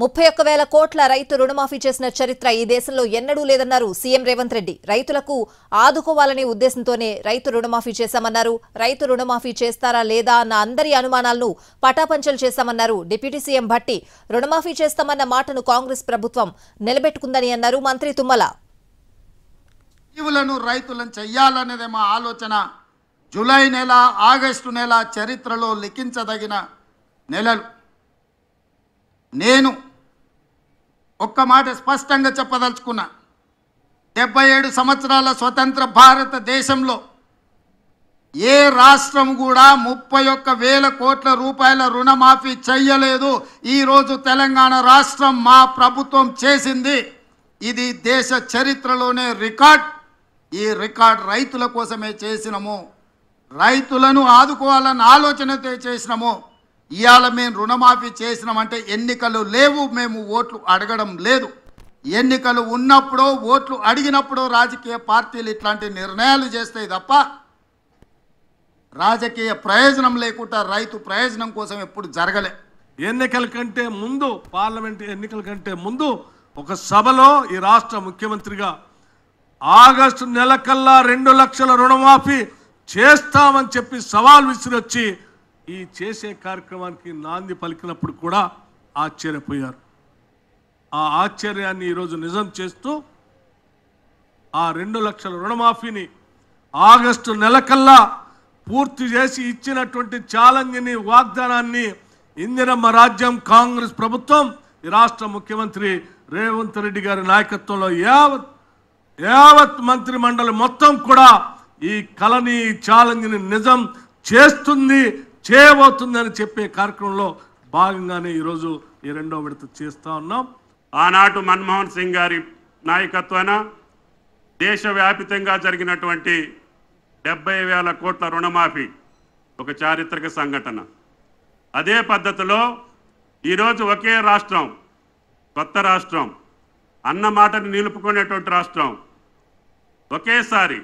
ముప్పై ఒక్క వేల కోట్ల రైతు రుణమాఫీ చేసిన చరిత్ర ఈ దేశంలో ఎన్నడూ లేదన్నారు సీఎం రేవంత్ రెడ్డి రైతులకు ఆదుకోవాలనే ఉద్దేశంతోనే రైతు రుణమాఫీ చేశామన్నారు రైతు రుణమాఫీ చేస్తారా లేదా అన్న అందరి అనుమానాలను పటాపంచలు చేశామన్నారు డిప్యూటీ సీఎం భట్టి రుణమాఫీ చేస్తామన్న మాటను కాంగ్రెస్ ప్రభుత్వం నిలబెట్టుకుందని అన్నారు మంత్రి తుమ్మల రైతులను ఆలోచన జూలై నెల ఆగస్టు నెల చరిత్రలో లిఖించదగిన నెలలు నేను ఒక్క మాట స్పష్టంగా చెప్పదలుచుకున్నా డెబ్బై ఏడు సంవత్సరాల స్వతంత్ర భారతదేశంలో ఏ రాష్ట్రం కూడా ముప్పై ఒక్క వేల కోట్ల రూపాయల రుణమాఫీ చెయ్యలేదు ఈరోజు తెలంగాణ రాష్ట్రం మా ప్రభుత్వం చేసింది ఇది దేశ చరిత్రలోనే రికార్డ్ ఈ రికార్డ్ రైతుల కోసమే చేసినము రైతులను ఆదుకోవాలన్న ఆలోచనతో చేసినము ఇవాళ మేము రుణమాఫీ చేసినామంటే ఎన్నికలు లేవు మేము ఓట్లు అడగడం లేదు ఎన్నికలు ఉన్నప్పుడు ఓట్లు అడిగినప్పుడు రాజకీయ పార్టీలు ఇట్లాంటి నిర్ణయాలు చేస్తాయి తప్ప రాజకీయ ప్రయోజనం లేకుండా రైతు ప్రయోజనం కోసం ఎప్పుడు జరగలే ఎన్నికల కంటే ముందు పార్లమెంట్ ఎన్నికల కంటే ముందు ఒక సభలో ఈ రాష్ట్ర ముఖ్యమంత్రిగా ఆగస్టు నెల కల్లా రెండు లక్షల రుణమాఫీ చేస్తామని చెప్పి సవాల్ విసిరొచ్చి ఈ చేసే కార్యక్రమానికి నాంది పలికినప్పుడు కూడా ఆశ్చర్యపోయారు ఆ ఆశ్చర్యాన్ని ఈరోజు నిజం చేస్తూ ఆ రెండు లక్షల రుణమాఫీని ఆగస్టు నెలకల్లా పూర్తి చేసి ఇచ్చినటువంటి ఛాలెంజ్ని వాగ్దానాన్ని ఇందిరమ్మ రాజ్యం కాంగ్రెస్ ప్రభుత్వం ఈ రాష్ట్ర ముఖ్యమంత్రి రేవంత్ రెడ్డి గారి నాయకత్వంలో యావత్ యావత్ మంత్రి మండలి మొత్తం కూడా ఈ కళని ఛాలెంజ్ని నిజం చేస్తుంది చేయబోతుందని చెప్పే కార్యక్రమంలో భాగంగానే ఈరోజు ఈ రెండో విడత చేస్తూ ఉన్నాం ఆనాడు మన్మోహన్ సింగ్ గారి నాయకత్వాన దేశవ్యాపితంగా జరిగినటువంటి డెబ్బై వేల కోట్ల రుణమాఫీ ఒక చారిత్రక సంఘటన అదే పద్ధతిలో ఈరోజు ఒకే రాష్ట్రం కొత్త రాష్ట్రం అన్న మాటను నిలుపుకునేటువంటి రాష్ట్రం ఒకేసారి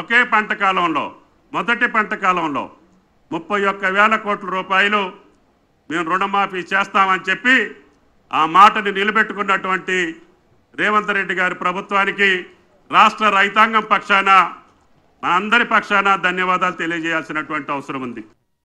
ఒకే పంట కాలంలో మొదటి పంట కాలంలో ముప్పై ఒక్క వేల కోట్ల రూపాయలు మేము రుణమాఫీ చేస్తామని చెప్పి ఆ మాటని నిలబెట్టుకున్నటువంటి రేవంత్ రెడ్డి గారి ప్రభుత్వానికి రాష్ట్ర రైతాంగం పక్షాన మనందరి పక్షాన ధన్యవాదాలు తెలియజేయాల్సినటువంటి అవసరం ఉంది